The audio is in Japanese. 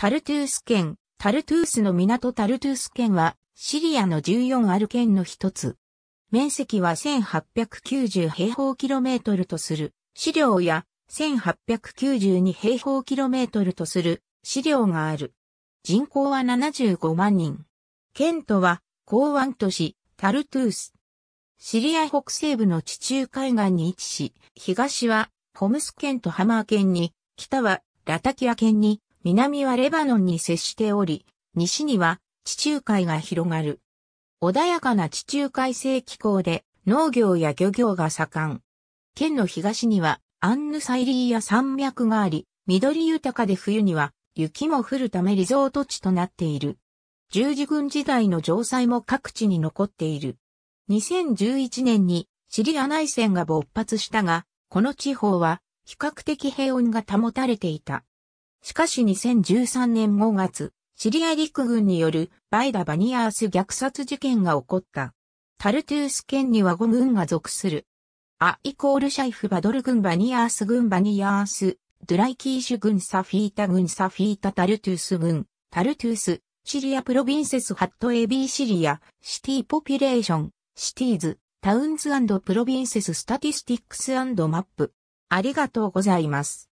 タルトゥース県、タルトゥースの港タルトゥース県は、シリアの14ある県の一つ。面積は1890平方キロメートルとする、資料や1892平方キロメートルとする、資料がある。人口は75万人。県都は、港湾都市、タルトゥース。シリア北西部の地中海岸に位置し、東は、ホムス県とハマー県に、北は、ラタキア県に、南はレバノンに接しており、西には地中海が広がる。穏やかな地中海性気候で農業や漁業が盛ん。県の東にはアンヌサイリーや山脈があり、緑豊かで冬には雪も降るためリゾート地となっている。十字軍時代の城塞も各地に残っている。2011年にシリア内戦が勃発したが、この地方は比較的平穏が保たれていた。しかし2013年5月、シリア陸軍によるバイダ・バニアース虐殺事件が起こった。タルトゥース県には5軍が属する。ア・イコール・シャイフ・バドル軍バニアース軍バニアース、ドライキーシュ軍サフィータ軍サフィータタルトゥース軍、タルトゥース、シリアプロビンセスハット AB シリア、シティポピュレーション、シティーズ、タウンズプロビンセススタティスティックスマップ。ありがとうございます。